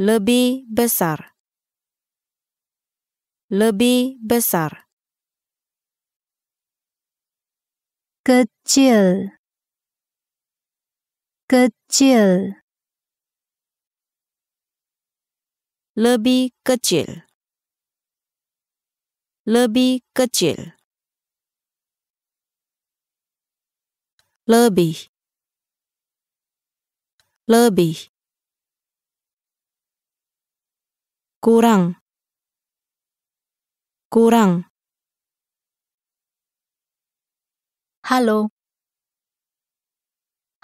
lebih besar lebih besar kecil kecil lebih kecil lebih kecil lebih lebih kurang kurang halo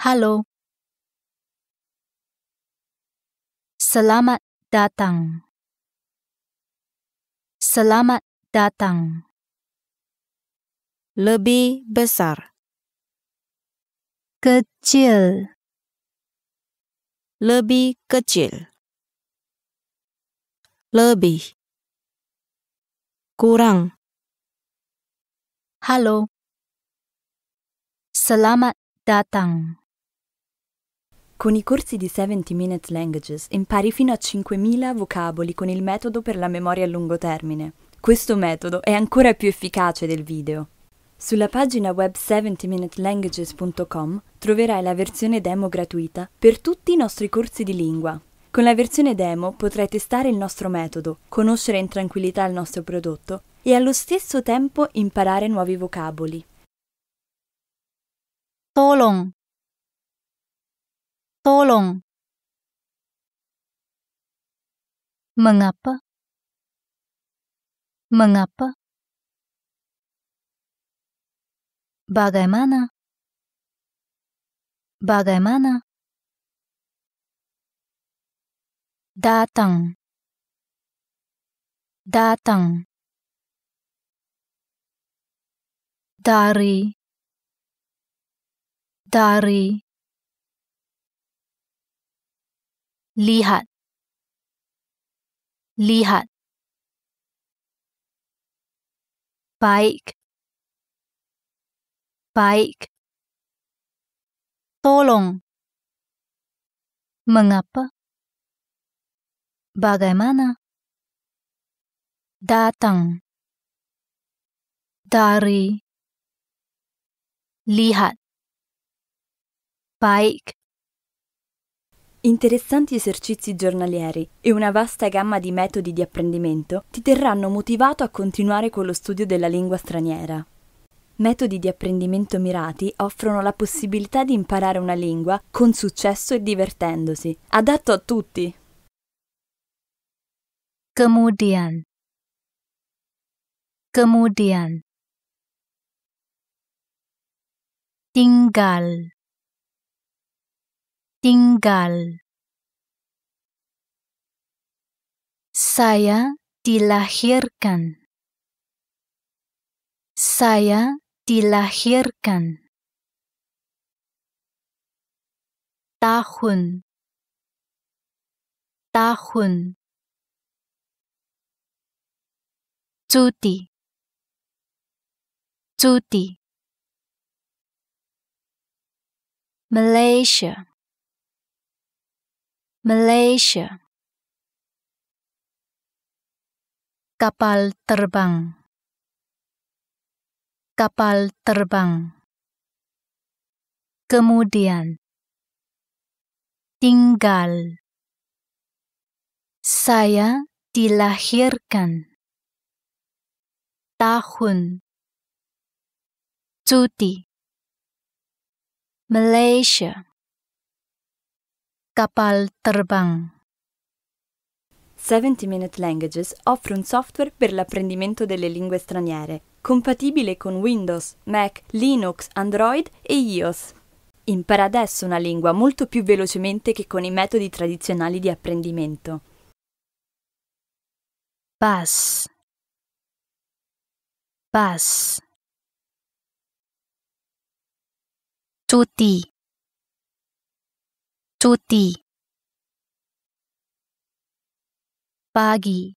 halo selamat datang selamat datang lebih besar kecil lebih kecil lebih kurang halo selamat datang con i corsi di 70 Minute Languages impari fino a 5.000 vocaboli con il metodo per la memoria a lungo termine. Questo metodo è ancora più efficace del video. Sulla pagina web 70minutelanguages.com troverai la versione demo gratuita per tutti i nostri corsi di lingua, con la versione demo potrai testare il nostro metodo, conoscere in tranquillità il nostro prodotto e allo stesso tempo imparare nuovi vocaboli. Tolong Tolong Mengapa? Mengapa? Bagaimana? Bagaimana? datang datang dari dari lihat lihat baik baik tolong mengapa bagaimana? Datang dari lihat baik Interessanti esercizi giornalieri e una vasta gamma di metodi di apprendimento ti terranno motivato a continuare con lo studio della lingua straniera. Metodi di apprendimento mirati offrono la possibilità di imparare una lingua con successo e divertendosi, adatto a tutti. Kemudian. Kemudian. Tinggal. Tinggal. Saya dilahirkan. Saya dilahirkan. Tahun. Tahun. cuti cuti Malaysia Malaysia kapal terbang kapal terbang kemudian tinggal saya dilahirkan Tahun cuti Malaysia kapal terbang 70 Minute Languages offre un software per l'apprendimento delle lingue straniere, compatibile con Windows, Mac, Linux, Android e iOS. Impara adesso una lingua molto più velocemente che con i metodi tradizionali di apprendimento. Bus bus cuti cuti pagi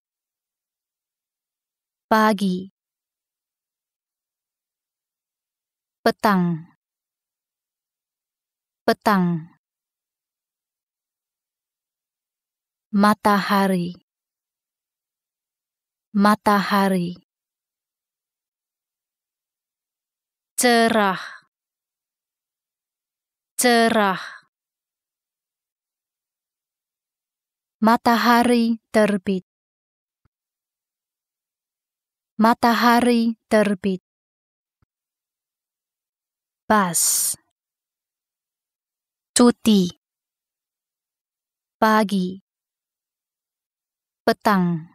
pagi petang petang matahari matahari cerah cerah matahari terbit matahari terbit bas cuti pagi petang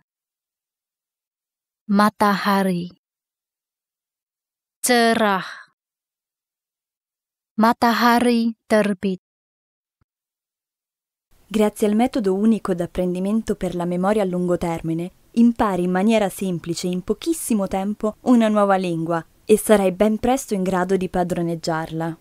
matahari cerah. Matahari terbit. Grazie al metodo unico d'apprendimento per la memoria a lungo termine, impari in maniera semplice in pochissimo tempo una nuova lingua e sarai ben presto in grado di padroneggiarla.